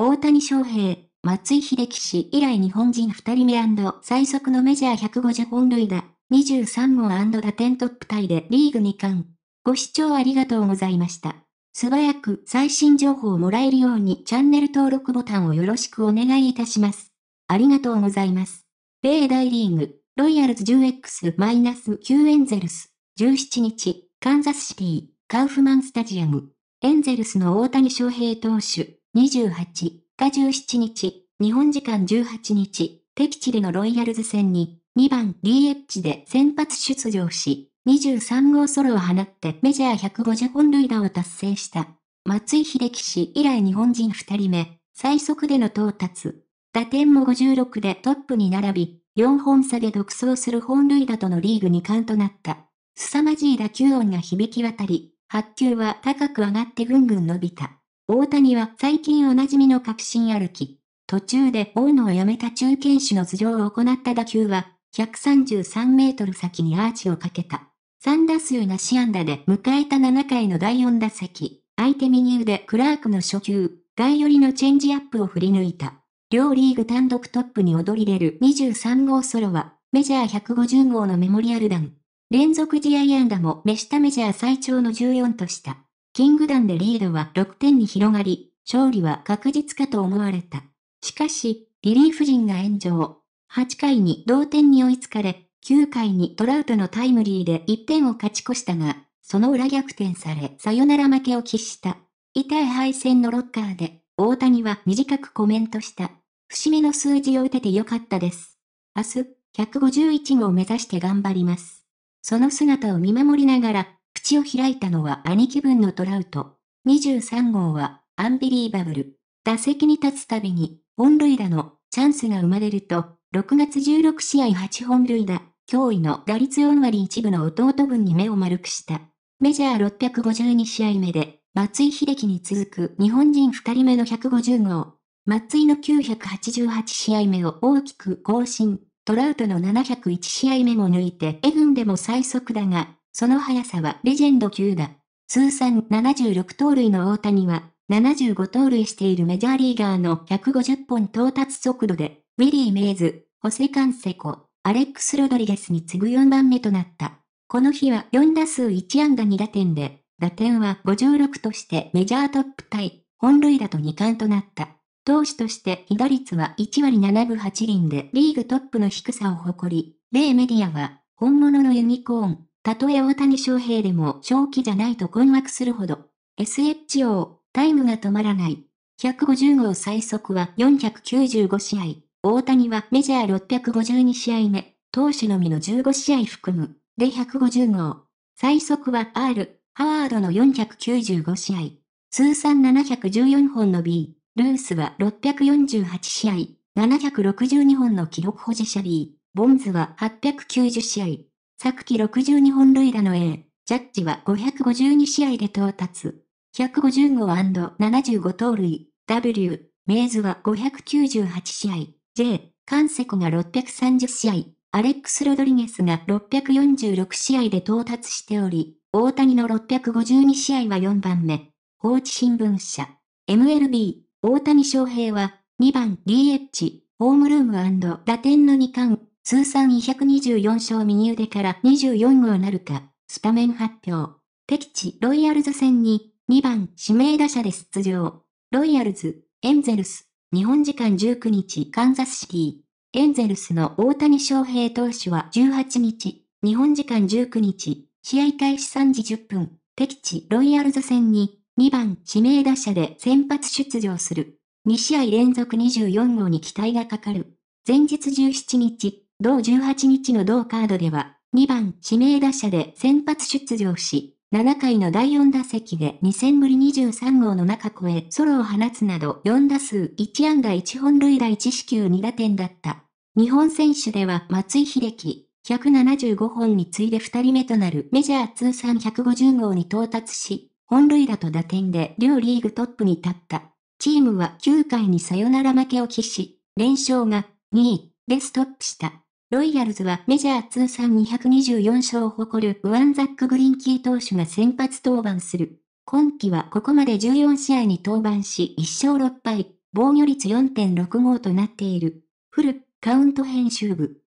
大谷翔平、松井秀喜氏以来日本人2人目最速のメジャー150本塁打、23号打点トップタイでリーグ2冠。ご視聴ありがとうございました。素早く最新情報をもらえるようにチャンネル登録ボタンをよろしくお願いいたします。ありがとうございます。米大リーグ、ロイヤルズ 10X-9 エンゼルス、17日、カンザスシティ、カウフマンスタジアム、エンゼルスの大谷翔平投手、28日17日、日本時間18日、敵地でのロイヤルズ戦に、2番 DH で先発出場し、23号ソロを放ってメジャー150本塁打を達成した。松井秀喜氏以来日本人2人目、最速での到達。打点も56でトップに並び、4本差で独走する本塁打とのリーグ2冠となった。凄まじい打球音が響き渡り、発球は高く上がってぐんぐん伸びた。大谷は最近おなじみの確信歩き。途中で追うのをやめた中堅手の頭上を行った打球は、133メートル先にアーチをかけた。3打数なし安打で迎えた7回の第4打席。相手右腕クラークの初球、外寄りのチェンジアップを振り抜いた。両リーグ単独トップに躍り出る23号ソロは、メジャー150号のメモリアル弾。連続試合安打もシタ・メジャー最長の14とした。キング団でリードは6点に広がり、勝利は確実かと思われた。しかし、リリーフ陣が炎上。8回に同点に追いつかれ、9回にトラウトのタイムリーで1点を勝ち越したが、その裏逆転され、さよなら負けを喫した。痛い敗戦のロッカーで、大谷は短くコメントした。節目の数字を打ててよかったです。明日、151号を目指して頑張ります。その姿を見守りながら、を開いたのは兄貴分のトラウト。23号は、アンビリーバブル。打席に立つたびに、本塁打のチャンスが生まれると、6月16試合8本塁打、驚異の打率4割1分の弟分に目を丸くした。メジャー652試合目で、松井秀喜に続く日本人2人目の150号。松井の988試合目を大きく更新。トラウトの701試合目も抜いて f ンでも最速だが、その速さはレジェンド級だ。通算76盗塁の大谷は、75盗塁しているメジャーリーガーの150本到達速度で、ウィリー・メイズ、ホセ・カンセコ、アレックス・ロドリゲスに次ぐ4番目となった。この日は4打数1安打2打点で、打点は56としてメジャートップタイ、本塁打と2冠となった。投手として被打率は1割7分8厘でリーグトップの低さを誇り、米メディアは、本物のユニコーン、たとえ大谷翔平でも正気じゃないと困惑するほど。SHO、タイムが止まらない。150号最速は495試合。大谷はメジャー652試合目。投手のみの15試合含む。で150号。最速は R、ハワードの495試合。通算714本の B。ルースは648試合。762本の記録保持者 B。ボンズは890試合。昨季62本塁打の A、ジャッジは552試合で到達。150号 &75 盗塁、W、メイズは598試合、J、カンセコが630試合、アレックス・ロドリゲスが646試合で到達しており、大谷の652試合は4番目。放置新聞社。MLB、大谷翔平は、2番 DH、ホームルーム打点の2冠、通算224勝右腕から24号なるか、スタメン発表。敵地ロイヤルズ戦に2番指名打者で出場。ロイヤルズ、エンゼルス、日本時間19日カンザスシティ。エンゼルスの大谷翔平投手は18日、日本時間19日、試合開始3時10分、敵地ロイヤルズ戦に2番指名打者で先発出場する。2試合連続24号に期待がかかる。前日17日、同18日の同カードでは、2番指名打者で先発出場し、7回の第4打席で2戦ぶり23号の中越えソロを放つなど4打数1安打1本塁打1四球2打点だった。日本選手では松井秀喜、175本に次いで2人目となるメジャー通算150号に到達し、本塁打と打点で両リーグトップに立った。チームは9回にサヨナラ負けを喫し、連勝が2位でストップした。ロイヤルズはメジャー通算224勝を誇るウワンザック・グリンキー投手が先発登板する。今季はここまで14試合に登板し1勝6敗、防御率4.65となっている。フル、カウント編集部。